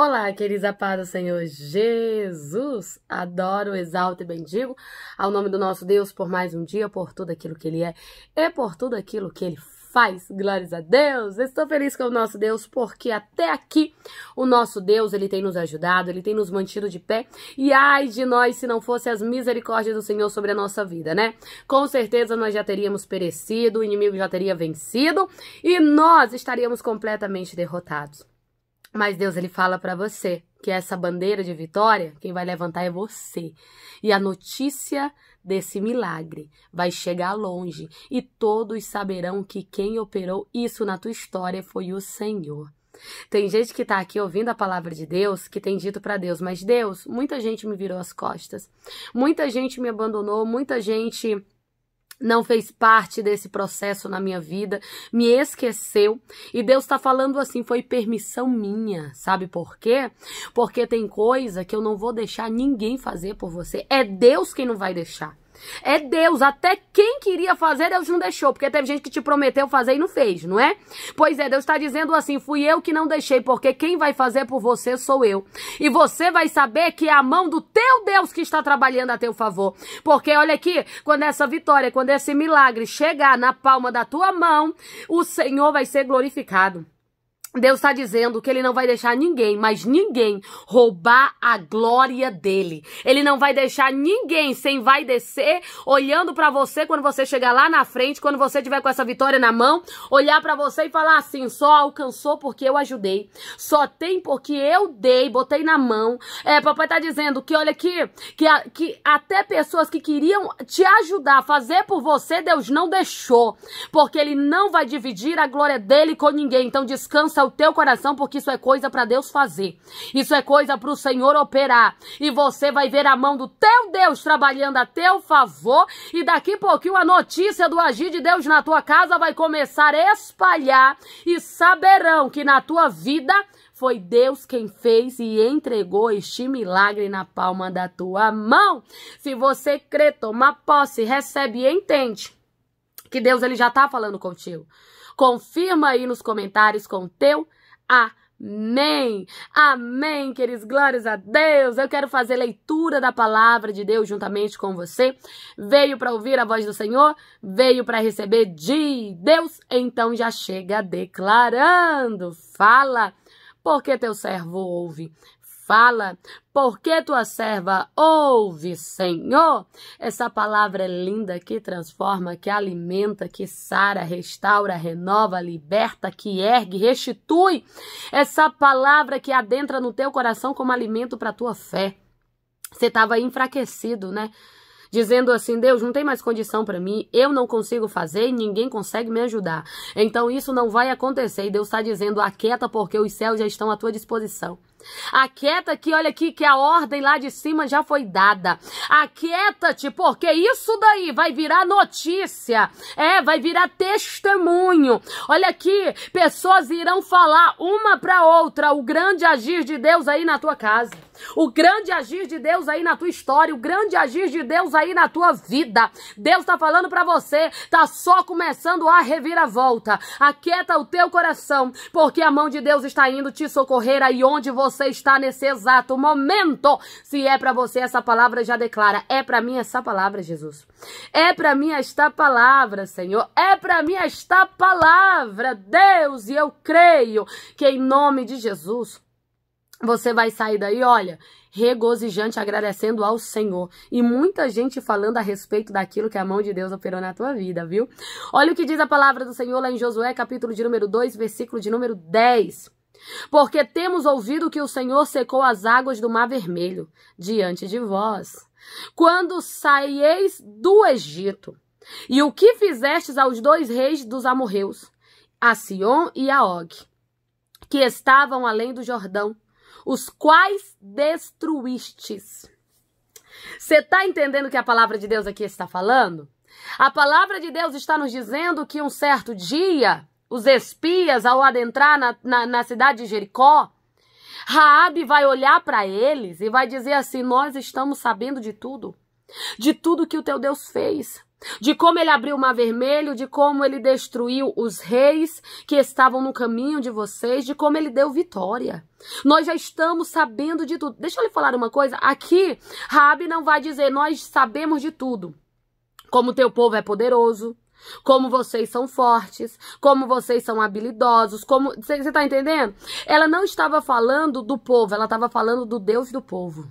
Olá, queridos, a paz do Senhor Jesus. Adoro, exalto e bendigo ao nome do nosso Deus por mais um dia, por tudo aquilo que Ele é e por tudo aquilo que Ele faz. Glórias a Deus. Estou feliz com o nosso Deus porque até aqui o nosso Deus, Ele tem nos ajudado, Ele tem nos mantido de pé e ai de nós se não fosse as misericórdias do Senhor sobre a nossa vida, né? Com certeza nós já teríamos perecido, o inimigo já teria vencido e nós estaríamos completamente derrotados. Mas Deus ele fala para você que essa bandeira de vitória, quem vai levantar é você. E a notícia desse milagre vai chegar longe e todos saberão que quem operou isso na tua história foi o Senhor. Tem gente que está aqui ouvindo a palavra de Deus, que tem dito para Deus, mas Deus, muita gente me virou as costas. Muita gente me abandonou, muita gente não fez parte desse processo na minha vida, me esqueceu. E Deus está falando assim: foi permissão minha. Sabe por quê? Porque tem coisa que eu não vou deixar ninguém fazer por você. É Deus quem não vai deixar. É Deus, até quem queria fazer, Deus não deixou, porque teve gente que te prometeu fazer e não fez, não é? Pois é, Deus está dizendo assim: fui eu que não deixei, porque quem vai fazer por você sou eu. E você vai saber que é a mão do teu Deus que está trabalhando a teu favor. Porque olha aqui, quando essa vitória, quando esse milagre chegar na palma da tua mão, o Senhor vai ser glorificado. Deus está dizendo que ele não vai deixar ninguém, mas ninguém roubar a glória dele. Ele não vai deixar ninguém sem vai descer olhando para você quando você chegar lá na frente, quando você tiver com essa vitória na mão, olhar para você e falar assim: só alcançou porque eu ajudei, só tem porque eu dei, botei na mão. É, papai está dizendo que olha aqui, que, a, que até pessoas que queriam te ajudar, fazer por você, Deus não deixou, porque ele não vai dividir a glória dele com ninguém. Então descansa o teu coração, porque isso é coisa para Deus fazer. Isso é coisa para o Senhor operar. E você vai ver a mão do teu Deus trabalhando a teu favor. E daqui a pouquinho a notícia do agir de Deus na tua casa vai começar a espalhar. E saberão que na tua vida foi Deus quem fez e entregou este milagre na palma da tua mão. Se você crê, toma posse, recebe e entende que Deus ele já está falando contigo. Confirma aí nos comentários com teu amém. Amém, queridos, glórias a Deus. Eu quero fazer leitura da palavra de Deus juntamente com você. Veio para ouvir a voz do Senhor, veio para receber de Deus, então já chega declarando. Fala porque teu servo ouve fala, porque tua serva ouve, Senhor. Essa palavra é linda que transforma, que alimenta, que sara, restaura, renova, liberta, que ergue, restitui. Essa palavra que adentra no teu coração como alimento para tua fé. Você estava enfraquecido, né? dizendo assim: Deus, não tem mais condição para mim, eu não consigo fazer e ninguém consegue me ajudar. Então isso não vai acontecer. E Deus está dizendo: aquieta, porque os céus já estão à tua disposição. Aquieta-te, olha aqui que a ordem lá de cima já foi dada. Aquieta-te, porque isso daí vai virar notícia, é, vai virar testemunho. Olha aqui, pessoas irão falar uma para outra o grande agir de Deus aí na tua casa. O grande agir de Deus aí na tua história, o grande agir de Deus aí na tua vida. Deus está falando para você, tá só começando a reviravolta. Aquieta o teu coração, porque a mão de Deus está indo te socorrer aí onde você está nesse exato momento. Se é para você essa palavra, já declara, é para mim essa palavra, Jesus. É para mim esta palavra, Senhor. É para mim esta palavra, Deus, e eu creio que em nome de Jesus você vai sair daí, olha, regozijante, agradecendo ao Senhor. E muita gente falando a respeito daquilo que a mão de Deus operou na tua vida, viu? Olha o que diz a palavra do Senhor lá em Josué, capítulo de número 2, versículo de número 10. Porque temos ouvido que o Senhor secou as águas do Mar Vermelho diante de vós, quando saieis do Egito. E o que fizestes aos dois reis dos amorreus, a Sion e a Og, que estavam além do Jordão, os quais destruístes. Você está entendendo o que a palavra de Deus aqui está falando? A palavra de Deus está nos dizendo que um certo dia, os espias, ao adentrar na, na, na cidade de Jericó, Raabe vai olhar para eles e vai dizer assim: Nós estamos sabendo de tudo, de tudo que o teu Deus fez de como ele abriu o mar vermelho, de como ele destruiu os reis que estavam no caminho de vocês, de como ele deu vitória. Nós já estamos sabendo de tudo. Deixa eu lhe falar uma coisa, aqui Rabi não vai dizer nós sabemos de tudo. Como teu povo é poderoso, como vocês são fortes, como vocês são habilidosos, como você está entendendo? Ela não estava falando do povo, ela estava falando do Deus do povo.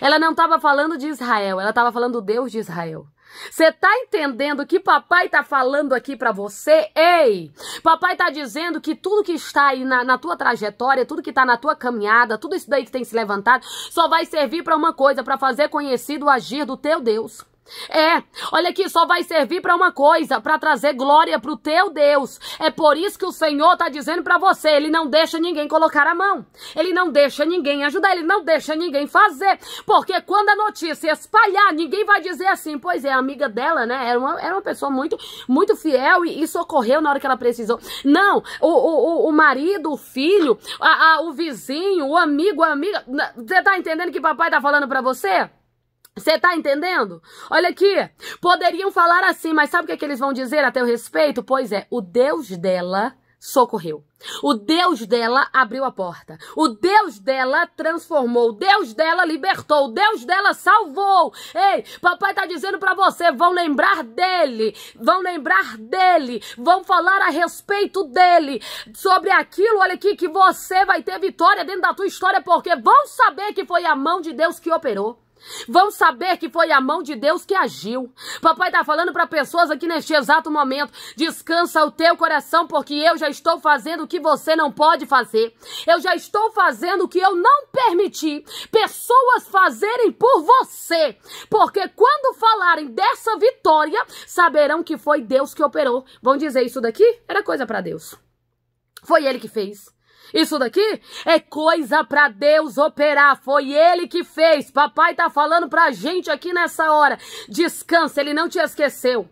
Ela não estava falando de Israel, ela estava falando do Deus de Israel. Você tá entendendo o que papai tá falando aqui para você? Ei, papai tá dizendo que tudo que está aí na, na, tua trajetória, tudo que tá na tua caminhada, tudo isso daí que tem se levantado, só vai servir para uma coisa, para fazer conhecido o agir do teu Deus. É, olha aqui, só vai servir para uma coisa, para trazer glória para o teu Deus. É por isso que o Senhor está dizendo para você, Ele não deixa ninguém colocar a mão, Ele não deixa ninguém ajudar, Ele não deixa ninguém fazer, porque quando a notícia espalhar, ninguém vai dizer assim, pois é, amiga dela, né, era uma, era uma pessoa muito, muito fiel e, e socorreu na hora que ela precisou. Não, o, o, o marido, o filho, a, a, o vizinho, o amigo, a amiga, você está entendendo que papai está falando para você? Você tá entendendo? Olha aqui, poderiam falar assim, mas sabe o que, é que eles vão dizer a teu respeito? Pois é, o Deus dela socorreu. O Deus dela abriu a porta. O Deus dela transformou. O Deus dela libertou. O Deus dela salvou. Ei, papai tá dizendo para você, vão lembrar dele. Vão lembrar dele. Vão falar a respeito dele. Sobre aquilo, olha aqui, que você vai ter vitória dentro da tua história, porque vão saber que foi a mão de Deus que operou. Vão saber que foi a mão de Deus que agiu. Papai está falando para pessoas aqui neste exato momento: descansa o teu coração, porque eu já estou fazendo o que você não pode fazer. Eu já estou fazendo o que eu não permiti pessoas fazerem por você. Porque quando falarem dessa vitória, saberão que foi Deus que operou. Vão dizer isso daqui? Era coisa para Deus. Foi ele que fez. Isso daqui é coisa para Deus operar. Foi ele que fez. Papai tá falando para a gente aqui nessa hora. Descansa, ele não te esqueceu.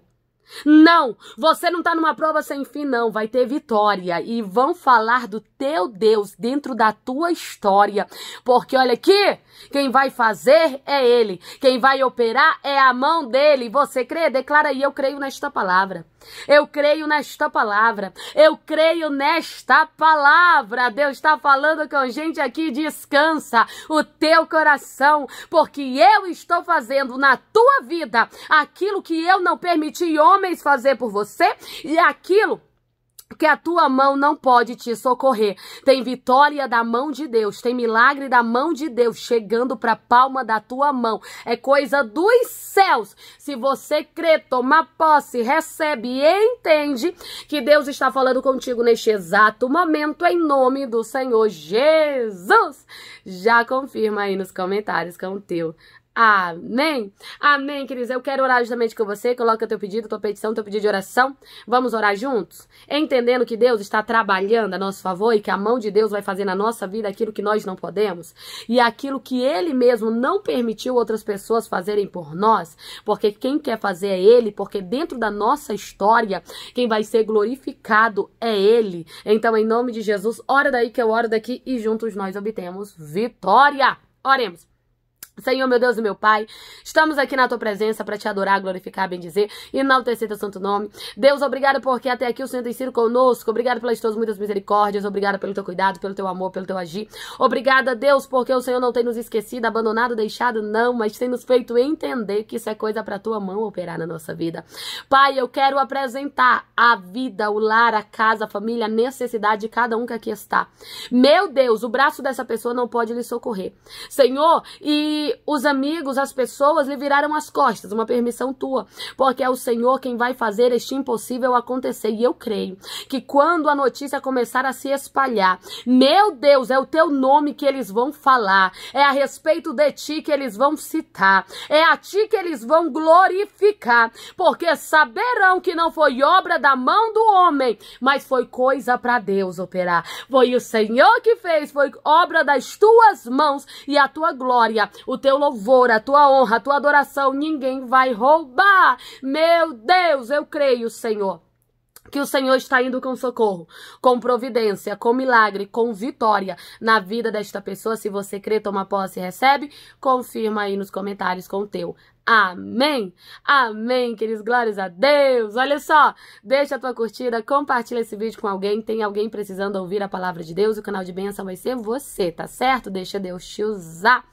Não, você não está numa prova sem fim não, vai ter vitória e vão falar do teu Deus, dentro da tua história. Porque olha aqui, quem vai fazer é Ele, quem vai operar é a mão dele. Você crê? Declara aí: Eu creio nesta palavra. Eu creio nesta palavra. Eu creio nesta palavra. Deus está falando com gente aqui. Descansa o teu coração, porque eu estou fazendo na tua vida aquilo que eu não permiti homens fazer por você e aquilo que a tua mão não pode te socorrer. Tem vitória da mão de Deus, tem milagre da mão de Deus chegando para a palma da tua mão. É coisa dos céus. Se você crê, toma posse, recebe e entende que Deus está falando contigo neste exato momento em nome do Senhor Jesus. Já confirma aí nos comentários com o teu Amém. Amém, queridos. Eu quero orar justamente com você. Coloca teu pedido, tua petição, teu pedido de oração. Vamos orar juntos? Entendendo que Deus está trabalhando a nosso favor e que a mão de Deus vai fazer na nossa vida aquilo que nós não podemos e aquilo que Ele mesmo não permitiu outras pessoas fazerem por nós, porque quem quer fazer é Ele, porque dentro da nossa história, quem vai ser glorificado é Ele. Então, em nome de Jesus, ora daí que eu oro daqui e juntos nós obtemos vitória. Oremos. Senhor, meu Deus e meu Pai, estamos aqui na tua presença para te adorar, glorificar, bendizer, enaltecer teu santo nome. Deus, obrigado porque até aqui o Senhor tem sido conosco. Obrigado pelas tuas muitas misericórdias, obrigado pelo teu cuidado, pelo teu amor, pelo teu agir. Obrigada, Deus, porque o Senhor não tem nos esquecido, abandonado, deixado, não, mas tem nos feito entender que isso é coisa para tua mão operar na nossa vida. Pai, eu quero apresentar a vida, o lar, a casa, a família, a necessidade de cada um que aqui está. Meu Deus, o braço dessa pessoa não pode lhe socorrer. Senhor, e os amigos, as pessoas lhe viraram as costas, uma permissão tua, porque é o Senhor quem vai fazer este impossível acontecer. E eu creio que quando a notícia começar a se espalhar, meu Deus, é o teu nome que eles vão falar, é a respeito de ti que eles vão citar, é a ti que eles vão glorificar, porque saberão que não foi obra da mão do homem, mas foi coisa para Deus operar. Foi o Senhor que fez, foi obra das tuas mãos e a tua glória. O o teu louvor, a tua honra, a tua adoração, ninguém vai roubar. Meu Deus, eu creio, Senhor que o Senhor está indo com socorro, com providência, com milagre, com vitória na vida desta pessoa. Se você crê, toma posse e recebe, confirma aí nos comentários com o teu. Amém. Amém, queridos. Glórias a Deus. Olha só, deixa a tua curtida, compartilha esse vídeo com alguém. Tem alguém precisando ouvir a palavra de Deus. O canal de bênção vai ser você, tá certo? Deixa Deus te usar.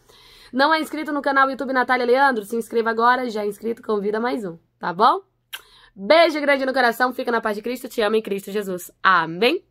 Não é inscrito no canal YouTube Natália Leandro? Se inscreva agora, já é inscrito, convida mais um, tá bom? Beijo grande no coração, fica na paz de Cristo, te amo em Cristo Jesus. Amém?